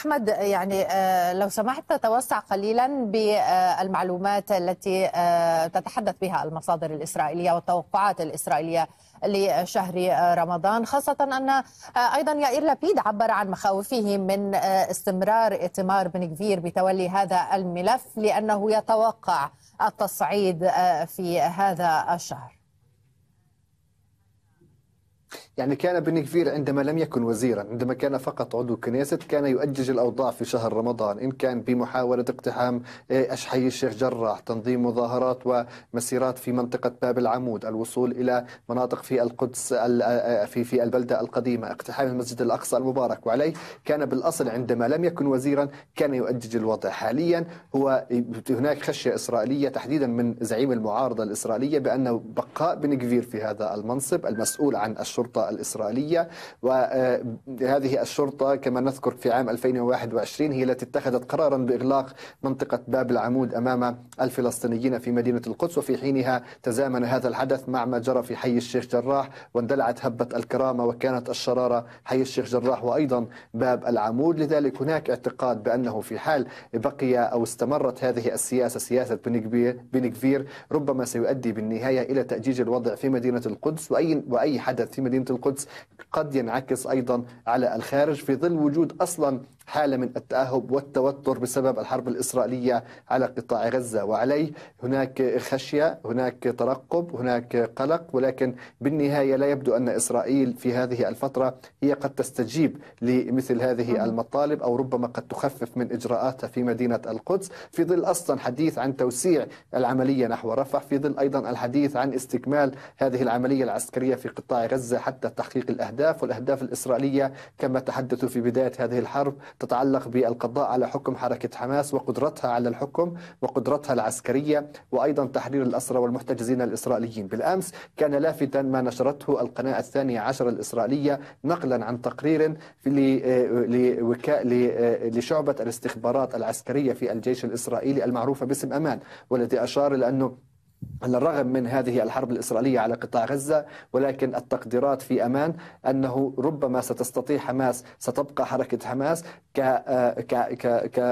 احمد يعني آه، لو سمحت توسع قليلا بالمعلومات التي آه، تتحدث بها المصادر الاسرائيليه والتوقعات الاسرائيليه لشهر آه، رمضان خاصه ان ايضا يائير لبيد عبر عن مخاوفه من استمرار ائتمار بن كفير بتولي هذا الملف لانه يتوقع التصعيد في هذا الشهر يعني كان بن كفير عندما لم يكن وزيرا عندما كان فقط عضو كنيسة كان يؤجج الأوضاع في شهر رمضان إن كان بمحاولة اقتحام أشحي الشيخ جراح تنظيم مظاهرات ومسيرات في منطقة باب العمود الوصول إلى مناطق في القدس في في البلدة القديمة اقتحام المسجد الأقصى المبارك وعليه كان بالأصل عندما لم يكن وزيرا كان يؤجج الوضع حاليا هو هناك خشية إسرائيلية تحديدا من زعيم المعارضة الإسرائيلية بأن بقاء بن كفير في هذا المنصب المسؤول عن الشرطة الإسرائيلية وهذه الشرطة كما نذكر في عام 2021 هي التي اتخذت قرارا بإغلاق منطقة باب العمود أمام الفلسطينيين في مدينة القدس وفي حينها تزامن هذا الحدث مع ما جرى في حي الشيخ جراح واندلعت هبة الكرامة وكانت الشرارة حي الشيخ جراح وأيضا باب العمود لذلك هناك اعتقاد بأنه في حال بقي أو استمرت هذه السياسة سياسة بنكفير ربما سيؤدي بالنهاية إلى تأجيج الوضع في مدينة القدس وأي, وأي حدث في مدينة القدس القدس قد ينعكس أيضا على الخارج في ظل وجود أصلا حالة من التأهب والتوتر بسبب الحرب الإسرائيلية على قطاع غزة وعليه هناك خشية هناك ترقب هناك قلق ولكن بالنهاية لا يبدو أن إسرائيل في هذه الفترة هي قد تستجيب لمثل هذه المطالب أو ربما قد تخفف من إجراءاتها في مدينة القدس في ظل أصلا حديث عن توسيع العملية نحو رفح في ظل أيضا الحديث عن استكمال هذه العملية العسكرية في قطاع غزة حتى تحقيق الأهداف والأهداف الإسرائيلية كما تحدثوا في بداية هذه الحرب تتعلق بالقضاء على حكم حركة حماس وقدرتها على الحكم وقدرتها العسكرية وأيضا تحرير الأسرى والمحتجزين الإسرائيليين بالأمس كان لافتا ما نشرته القناة الثانية عشر الإسرائيلية نقلا عن تقرير لشعبة الاستخبارات العسكرية في الجيش الإسرائيلي المعروفة باسم أمان والذي أشار إلى أنه على الرغم من هذه الحرب الإسرائيلية على قطاع غزة ولكن التقديرات في أمان أنه ربما ستستطيع حماس ستبقى حركة حماس آه،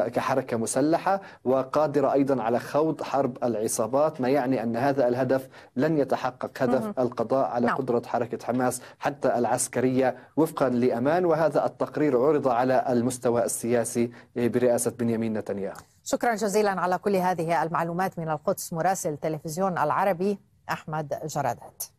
كحركة مسلحة وقادرة أيضا على خوض حرب العصابات ما يعني أن هذا الهدف لن يتحقق هدف القضاء على نعم. قدرة حركة حماس حتى العسكرية وفقا لأمان وهذا التقرير عرض على المستوى السياسي برئاسة بنيامين نتنياهو شكرا جزيلا على كل هذه المعلومات من القدس مراسل تلفزيون العربي أحمد جرادات